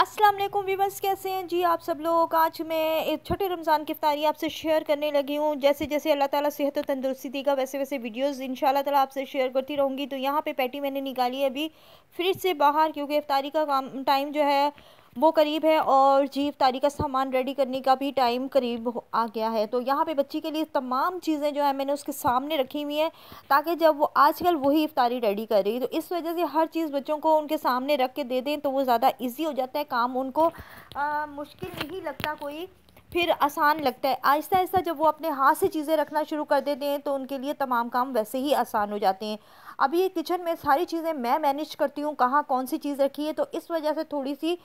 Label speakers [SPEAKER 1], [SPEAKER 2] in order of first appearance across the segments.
[SPEAKER 1] अस्सलाम वालेकुम कैसे हैं जी आप सब लोग आज मैं छोटे रमज़ान की अफ्तारी आपसे शेयर करने लगी हूँ जैसे जैसे अल्लाह ताला सेहत और तंदुरुस्ती देगा वैसे वैसे वीडियोस इन ताला आपसे शेयर करती रहूँगी तो यहाँ पे पैटी मैंने निकाली है अभी फ्रिज से बाहर क्योंकि अफ्तारी का काम टाइम जो है वो करीब है और जी तारी का सामान रेडी करने का भी टाइम करीब आ गया है तो यहाँ पे बच्ची के लिए तमाम चीज़ें जो है मैंने उसके सामने रखी हुई हैं ताकि जब वो आजकल वही इफ्तारी रेडी कर रही तो इस वजह से हर चीज़ बच्चों को उनके सामने रख के दे दें तो वो ज़्यादा ईजी हो जाता है काम उनको आ, मुश्किल नहीं लगता कोई फिर आसान लगता है आहिस्ता आहिस्ता जब वो अपने हाथ से चीज़ें रखना शुरू कर देते हैं तो उनके लिए तमाम काम वैसे ही आसान हो जाते हैं अभी ये किचन में सारी चीज़ें मैं मैनेज करती हूँ कहाँ कौन सी चीज़ रखी है तो इस वजह से थोड़ी सी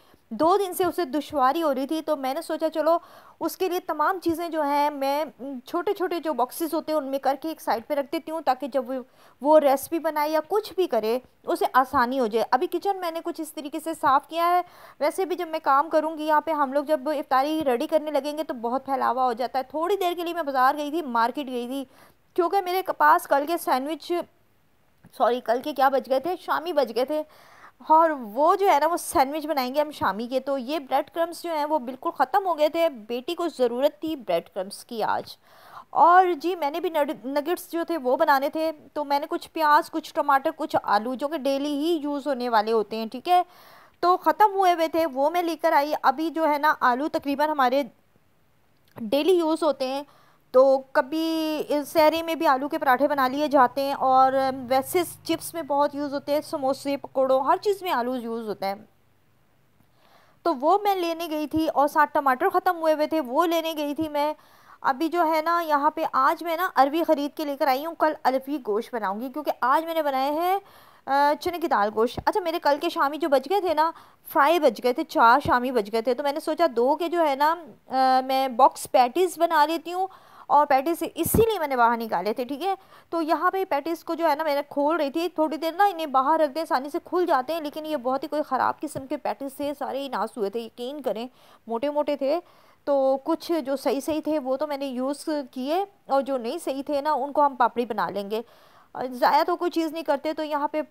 [SPEAKER 1] दो दिन से उसे दुशारी हो रही थी तो मैंने सोचा चलो उसके लिए तमाम चीज़ें जो हैं मैं छोटे छोटे जो बॉक्सेस होते हैं उनमें करके एक साइड पे रख देती हूँ ताकि जब वो, वो रेसिपी बनाए या कुछ भी करे उसे आसानी हो जाए अभी किचन मैंने कुछ इस तरीके से साफ़ किया है वैसे भी जब मैं काम करूँगी यहाँ पर हम लोग जब इफ्तारी रेडी करने लगेंगे तो बहुत फैलावा हो जाता है थोड़ी देर के लिए मैं बाज़ार गई थी मार्केट गई थी क्योंकि मेरे पास कल के सैंडविच सॉरी कल के क्या बच गए थे शामी बच गए थे और वो जो है ना वो सैंडविच बनाएंगे हम शामी के तो ये ब्रेड क्रम्स जो हैं वो बिल्कुल ख़त्म हो गए थे बेटी को ज़रूरत थी ब्रेड क्रम्स की आज और जी मैंने भी नगेट्स जो थे वो बनाने थे तो मैंने कुछ प्याज कुछ टमाटर कुछ आलू जो कि डेली ही यूज़ होने वाले होते हैं ठीक है तो ख़त्म हुए हुए थे वो मैं लेकर आई अभी जो है ना आलू तकरीबन हमारे डेली यूज़ होते हैं तो कभी सहरी में भी आलू के पराठे बना लिए जाते हैं और वैसे चिप्स में बहुत यूज़ होते हैं समोसे पकौड़ों हर चीज़ में आलू यूज़ होते हैं तो वो मैं लेने गई थी और साथ टमाटर ख़त्म हुए हुए थे वो लेने गई थी मैं अभी जो है ना यहाँ पे आज मैं ना अरवी ख़रीद के लेकर आई हूँ कल अरवी गोश्त बनाऊँगी क्योंकि आज मैंने बनाए हैं चने की दाल गोश्त अच्छा मेरे कल के शामी जो बच गए थे ना फ्राई बच गए थे चार शामी बच गए थे तो मैंने सोचा दो के जो है ना आ, मैं बॉक्स पैटीज़ बना लेती हूँ और पैटिस इसीलिए मैंने बाहर निकाले थे ठीक है तो यहाँ पे पैटिस को जो है ना मैंने खोल रही थी थोड़ी देर ना इन्हें बाहर रख दें आसानी से खुल जाते हैं लेकिन ये बहुत ही कोई ख़राब किस्म के पैटिस थे सारे ही हुए थे यकीन करें मोटे मोटे थे तो कुछ जो सही सही थे वो तो मैंने यूज़ किए और जो नहीं सही थे ना उनको हम पापड़ी बना लेंगे ज़ाया तो कोई चीज़ नहीं करते तो यहाँ पे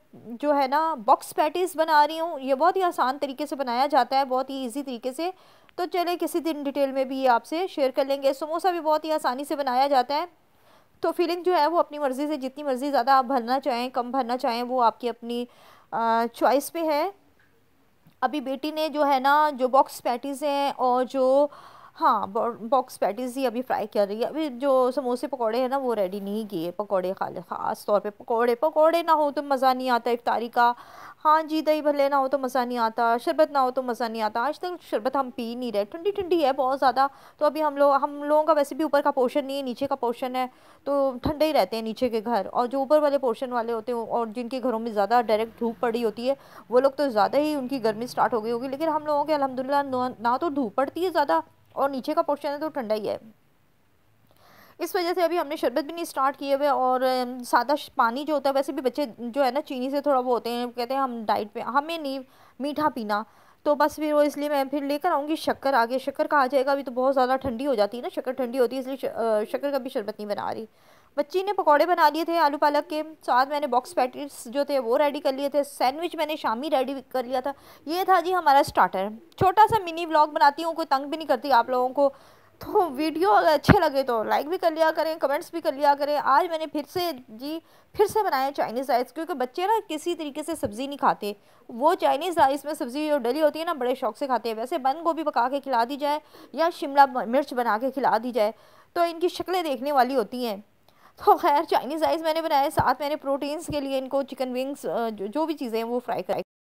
[SPEAKER 1] जो है ना बॉक्स पैटीज बना रही हूँ ये बहुत ही आसान तरीके से बनाया जाता है बहुत ही ईजी तरीके से तो चले किसी दिन डिटेल में भी ये आपसे शेयर कर लेंगे समोसा भी बहुत ही आसानी से बनाया जाता है तो फीलिंग जो है वो अपनी मर्ज़ी से जितनी मर्ज़ी ज़्यादा आप भरना चाहें कम भरना चाहें वो आपकी अपनी चॉइस पर है अभी बेटी ने जो है ना जो बॉक्स पैटीज़ हैं और जो हाँ बॉक्स पैटीज ही अभी फ्राई कर रही है अभी जो समोसे पकौड़े हैं ना वो रेडी नहीं किए पकौड़े ले ख़ास तौर पे पकौड़े पकौड़े ना हो तो मज़ा नहीं आता इफ्तारी का हाँ जी दही भले ना हो तो मज़ा नहीं आता शरबत ना हो तो मज़ा नहीं आता आज तक शरबत हम पी नहीं रहे ठंडी ठंडी है बहुत ज़्यादा तो अभी हम लोग हम लोगों का वैसे भी ऊपर का पोर्शन नहीं है नीचे का पोर्शन है तो ठंडे ही रहते हैं नीचे के घर और जो ऊपर वाले पोर्शन वाले होते हैं और जिनके घरों में ज़्यादा डायरेक्ट धूप पड़ी होती है वो लोग तो ज़्यादा ही उनकी गर्मी स्टार्ट हो गई होगी लेकिन हम लोगों के अलहमदिल्ला ना तो धूप पड़ती है ज़्यादा और नीचे का पोर्शन है तो ठंडा ही है इस वजह से अभी हमने शरबत भी नहीं स्टार्ट किए हुए और सादा पानी जो होता है वैसे भी बच्चे जो है ना चीनी से थोड़ा वो होते हैं कहते हैं हम डाइट पे हमें नहीं मीठा पीना तो बस फिर वो इसलिए मैं फिर लेकर आऊँगी शक्कर आगे शक्कर कहा जाएगा अभी तो बहुत ज़्यादा ठंडी हो जाती है ना शक्कर ठंडी होती है इसलिए शक्कर का भी शरबत नहीं बना रही बच्ची ने पकौड़े बना लिए थे आलू पालक के साथ मैंने बॉक्स पैटिस जो थे वो रेडी कर लिए थे सैंडविच मैंने शाम ही रेडी कर लिया था ये था जी हमारा स्टार्टर छोटा सा मिनी ब्लॉग बनाती हूँ कोई तंग भी नहीं करती आप लोगों को तो वीडियो अगर अच्छे लगे तो लाइक भी कर लिया करें कमेंट्स भी कर लिया करें आज मैंने फिर से जी फिर से बनाया चाइनीज़ राइस क्योंकि बच्चे ना किसी तरीके से सब्ज़ी नहीं खाते वो चाइनीज़ राइस में सब्ज़ी जो डली होती है ना बड़े शौक से खाते हैं वैसे बंद गोभी पका के खिला दी जाए या शिमला मिर्च बना के खिला दी जाए तो इनकी शक्लें देखने वाली होती हैं तो खैर चाइनीज़ राइस मैंने बनाया साथ मैंने प्रोटीन्स के लिए इनको चिकन विंग्स जो भी चीज़ें वो फ्राई कराई